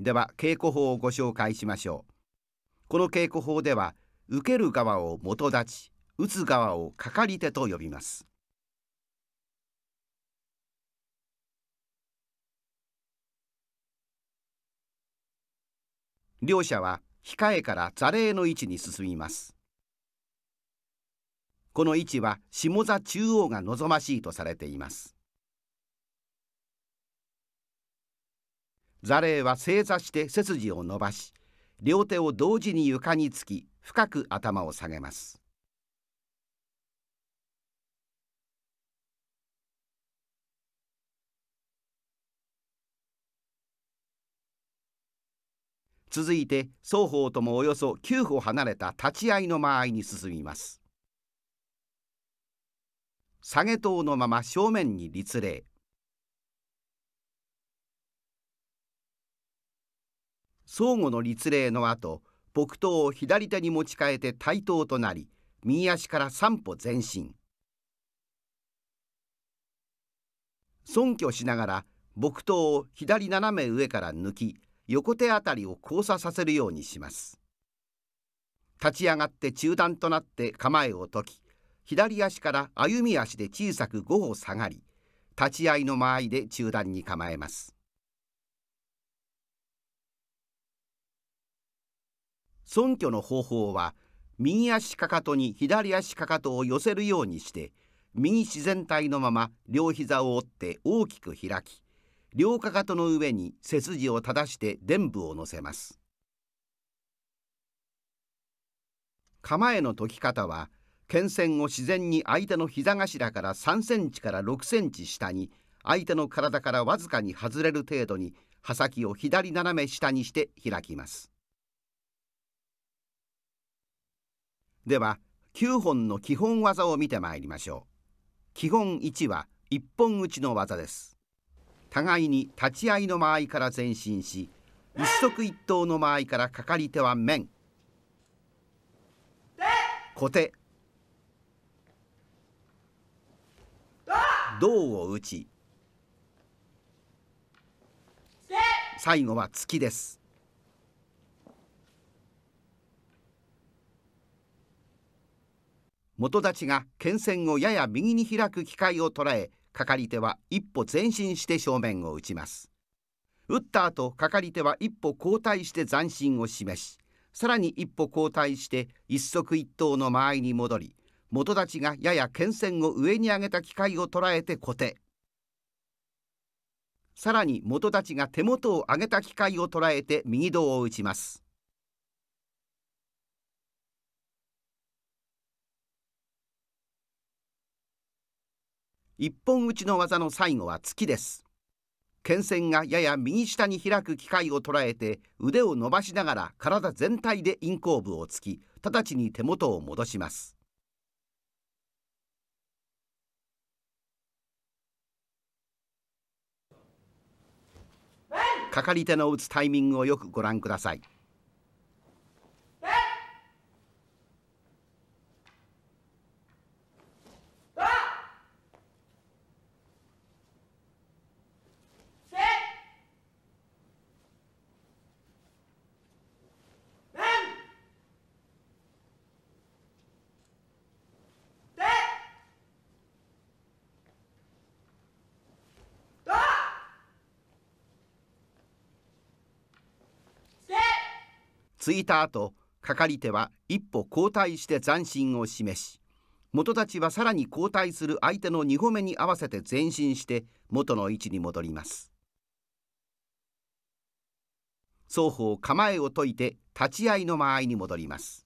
では稽古法をご紹介しましょうこの稽古法では受ける側を元立ち打つ側をかかり手と呼びます両者は控えから座礼の位置に進みますこの位置は下座中央が望ましいとされています座礼は正座して背筋を伸ばし両手を同時に床につき深く頭を下げます続いて双方ともおよそ9歩離れた立ち合いの間合いに進みます下げ頭のまま正面に立礼相互の立令の後木刀を左手に持ち替えて対等となり右足から3歩前進尊虚しながら木刀を左斜め上から抜き横手あたりを交差させるようにします立ち上がって中段となって構えを解き左足から歩み足で小さく5歩下がり立ち合いの間合いで中段に構えます尊虚の方法は右足かかとに左足かかとを寄せるようにして右自然体のまま両膝を折って大きく開き両かかとの上に背筋を正して臀部を乗せます構えの解き方は剣線を自然に相手の膝頭から3センチから6センチ下に相手の体からわずかに外れる程度に刃先を左斜め下にして開きますでは9本の基本技を見てまいりましょう基本1は一本打ちの技です互いに立ち合いの間合いから前進し一足一投の間合いからかかり手は面小手胴を打ち最後は突きです元立ちが剣線をやや右に開く機会を捉え係手は一歩前進して正面を打ちます打った後係手は一歩後退して斬新を示しさらに一歩後退して一足一投の間合いに戻り元立ちがやや剣線を上に上げた機会を捉えて固定さらに元立ちが手元を上げた機会を捉えて右胴を打ちます一本打ちの技の最後は突きです。剣線がやや右下に開く機械を捉えて腕を伸ばしながら体全体でインコブを突き直ちに手元を戻します。かかり手の打つタイミングをよくご覧ください。着いた後係手は一歩後退して斬新を示し元たちはさらに後退する相手の2歩目に合わせて前進して元の位置に戻ります双方構えを解いて立ち合いの間合いに戻ります